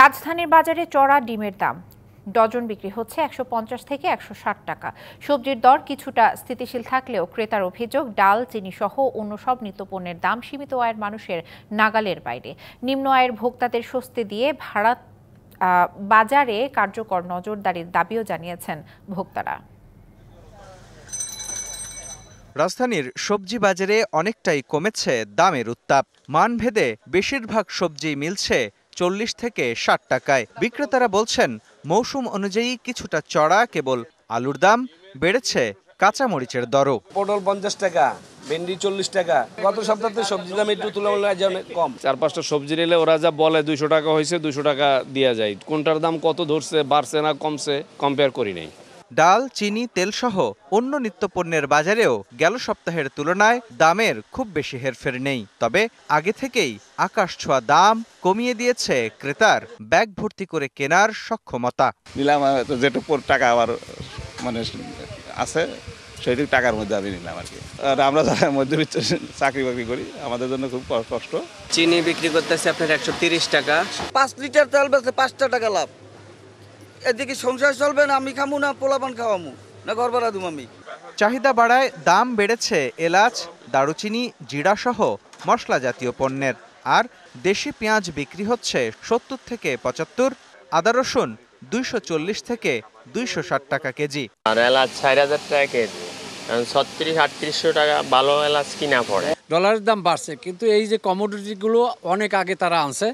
রাজধানীর বাজারে চড়া ডিমের দাম ডজন বিক্রি হচ্ছে একশো থেকে একশো টাকা সবজির দর কিছুটা স্থিতিশীল থাকলেও ক্রেতার অভিযোগ ডাল চিনি সহ অন্য সব নিত্যপণ্যের দাম সীমিত আয়ের মানুষের নাগালের বাইরে নিম্ন আয়ের ভোক্তাদের স্বস্তি দিয়ে ভাড়া বাজারে কার্যকর নজরদারির দাবিও জানিয়েছেন ভোক্তারা রাজধানীর সবজি বাজারে অনেকটাই কমেছে দামের উত্তাপ মানভেদে বেশিরভাগ সবজি মিলছে চল্লিশ থেকে ষাট টাকায় বিক্রেতারা বলছেন মৌসুম অনুযায়ী কিছুটা চড়া কেবল আলুর দাম বেড়েছে কাঁচামরিচের দরও পটল পঞ্চাশ টাকা ভেন্ডি চল্লিশ টাকা গত সপ্তাহে সবজি দাম একটু তুলনামূলক কম চার পাঁচটা সবজি নিলে ওরা যা বলে দুইশো টাকা হয়েছে দুশো টাকা দেওয়া যায় কোনটার দাম কত ধরছে বাড়ছে না কমছে কম্পেয়ার করি নেই ডাল চিনি তেলসহ অন্য নিত্যপণ্যের বাজারেও গেল সপ্তাহের তুলনায় দামের খুব বেশি হেরফের নেই তবে আগে থেকেই আকাশ ছোঁয়া দাম কমিয়ে দিয়েছে ক্রেতার ব্যাগ ভর্তি করে কেনার সক্ষমতা নিলাম যেটুকু টাকা আমার মানে আছে সেইটুকু টাকার মধ্যে আমি নিলাম আর কি আর আমরা যারা মধ্যবিত্ত চাকরি বাকরি করি আমাদের জন্য খুব কষ্ট চিনি বিক্রি করতেছে আপনার একশো টাকা পাঁচ লিটার তেল বেঁচে পাঁচটা টাকা লাভ এদিকে সংসার চলবে না আমি খামু না পোলাপান খাওয়ামু না ঘর ভাড়া দুম আমি চাহিদা বাড়ায় দাম বেড়েছে এলাচ দারুচিনি জিরাসহ মশলা জাতীয় পণ্যের আর দেশি পেঁয়াজ বিক্রি হচ্ছে সত্তর থেকে পঁচাত্তর আদা রসুন দুইশো থেকে দুইশো টাকা কেজি আর এলাচ ষাট হাজার টাকা কেজি ছত্রিশ আটত্রিশশো টাকা ভালো এলাচ কিনা পড়ে ডলারের দাম বাড়ছে কিন্তু এই যে কমোডিটিগুলো অনেক আগে তারা আনছে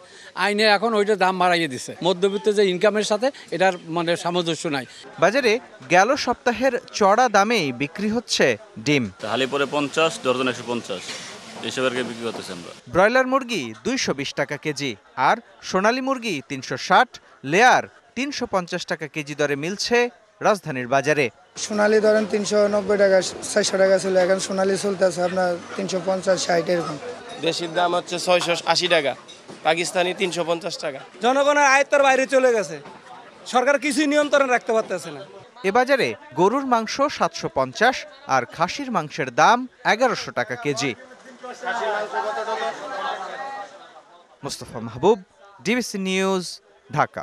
আইনে এখন ওইটা দাম বাড়াইয়ে দিছে মধ্যবিত্ত যে ইনকামের সাথে এটার মানে সামঞ্জস্য নাই বাজারে গেল সপ্তাহের চড়া দামেই বিক্রি হচ্ছে ডিম তাহলে পরে পঞ্চাশ দর্জন একশো পঞ্চাশ বিক্রি করতেছি আমরা ব্রয়লার মুরগি দুইশো বিশ টাকা কেজি আর সোনালী মুরগি তিনশো ষাট লেয়ার তিনশো পঞ্চাশ টাকা কেজি দরে মিলছে রাজধানীর বাজারে সোনালি ধরেন তিনশো নব্বই টাকা ছয়শো টাকা ছিল এখন সোনালি চলতেছে আপনার তিনশো পঞ্চাশ ষাট এরকম দেশের দাম হচ্ছে ছয়শো আশি টাকা পাকিস্তানি তিনশো পঞ্চাশ টাকা জনগণের আয়ত্তর বাইরে চলে গেছে সরকার কিছুই নিয়ন্ত্রণ রাখতে পারতেছে না এ বাজারে গরুর মাংস সাতশো পঞ্চাশ আর খাসির মাংসের দাম এগারোশো টাকা কেজি মুস্তফা মাহবুব ডিবিসি নিউজ ঢাকা